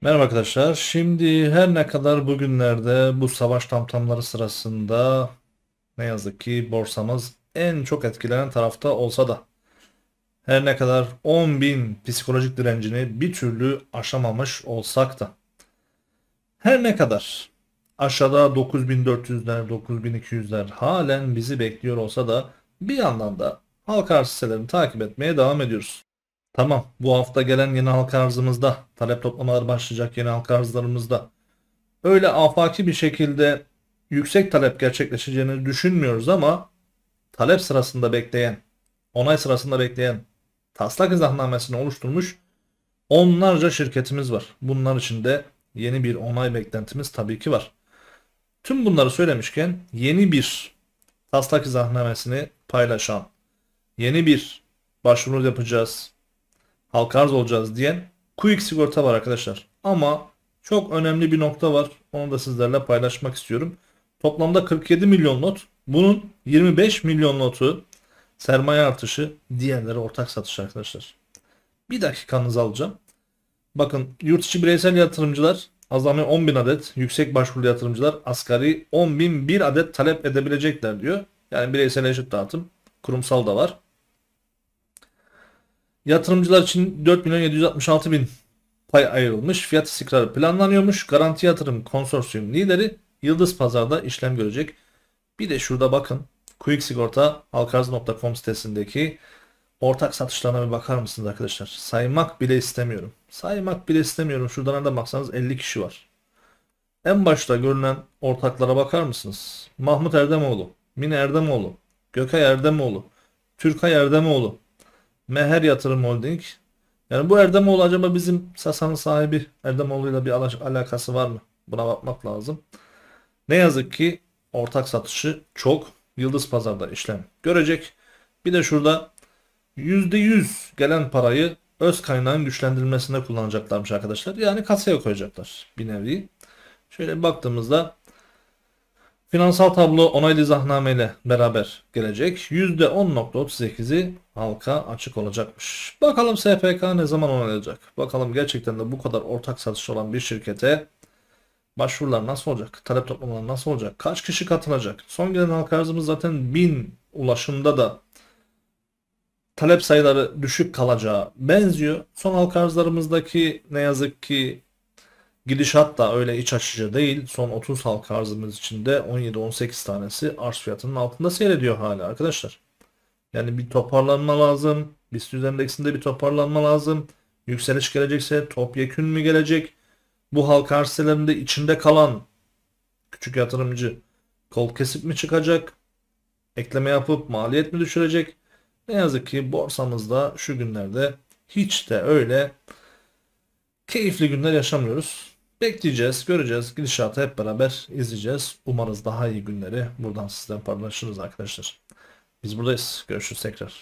Merhaba arkadaşlar. Şimdi her ne kadar bugünlerde bu savaş tamtamları sırasında ne yazık ki borsamız en çok etkilenen tarafta olsa da her ne kadar 10.000 psikolojik direncini bir türlü aşamamış olsak da her ne kadar aşağıda 9400'ler 9200'ler halen bizi bekliyor olsa da bir yandan da halka arz sitelerini takip etmeye devam ediyoruz. Tamam bu hafta gelen yeni halka arzımızda, talep toplamaları başlayacak yeni halka arzlarımızda öyle afaki bir şekilde yüksek talep gerçekleşeceğini düşünmüyoruz ama talep sırasında bekleyen, onay sırasında bekleyen taslak izahnamesini oluşturmuş onlarca şirketimiz var. Bunlar içinde yeni bir onay beklentimiz tabii ki var. Tüm bunları söylemişken yeni bir taslak izahnamesini paylaşan yeni bir başvuru yapacağız, halka arz olacağız diyen Quick sigorta var arkadaşlar. Ama çok önemli bir nokta var. Onu da sizlerle paylaşmak istiyorum. Toplamda 47 milyon not. Bunun 25 milyon notu sermaye artışı, diğerleri ortak satış arkadaşlar. Bir dakikanızı alacağım. Bakın yurt içi bireysel yatırımcılar azami 10 bin adet, yüksek başvurulu yatırımcılar asgari 10.001 adet talep edebilecekler diyor. Yani bireysel eşit dağıtım, kurumsal da var. Yatırımcılar için 4 milyon 766 bin pay ayrılmış. Fiyat istikrarı planlanıyormuş. Garanti Yatırım Konsorsiyum lideri Yıldız Pazar'da işlem görecek. Bir de şurada bakın. Quick Sigorta halkarz.com sitesindeki ortak satışlarına bir bakar mısınız arkadaşlar? Saymak bile istemiyorum. Saymak bile istemiyorum. Şuradan da baksanız 50 kişi var. En başta görünen ortaklara bakar mısınız? Mahmut Erdemoğlu, Mine Erdemoğlu, Gökay Erdemoğlu, Türkay Erdemoğlu, Meher Yatırım Holding. Yani bu Erdemoğlu acaba bizim Sasa'nın sahibi Erdemoğlu'yla bir alakası var mı? Buna bakmak lazım. Ne yazık ki ortak satışı çok Yıldız Pazar'da işlem görecek. Bir de şurada %100 gelen parayı öz kaynağın güçlendirilmesine kullanacaklarmış arkadaşlar. Yani kasaya koyacaklar bir nevi. Şöyle baktığımızda Finansal tablo onaylı zahnameyle beraber gelecek. %10.38'i halka açık olacakmış. Bakalım SPK ne zaman onaylayacak? Bakalım gerçekten de bu kadar ortak satış olan bir şirkete başvurular nasıl olacak? Talep toplamaları nasıl olacak? Kaç kişi katılacak? Son gelen halka arzımız zaten 1000 ulaşımda da talep sayıları düşük kalacağı benziyor. Son halka arzlarımızdaki ne yazık ki Gidişat da öyle iç açıcı değil. Son 30 halka arzımız içinde 17-18 tanesi arz fiyatının altında seyrediyor hala arkadaşlar. Yani bir toparlanma lazım. BIST endeksinde bir toparlanma lazım. Yükseliş gelecekse topyekün mü gelecek? Bu halka arselerinde içinde kalan küçük yatırımcı kol kesip mi çıkacak? Ekleme yapıp maliyet mi düşürecek? Ne yazık ki borsamızda şu günlerde hiç de öyle keyifli günler yaşamıyoruz. Bekleyeceğiz, göreceğiz. Gidişatı hep beraber izleyeceğiz. Umarız daha iyi günleri buradan sizden paylaşırız arkadaşlar. Biz buradayız. Görüşürüz tekrar.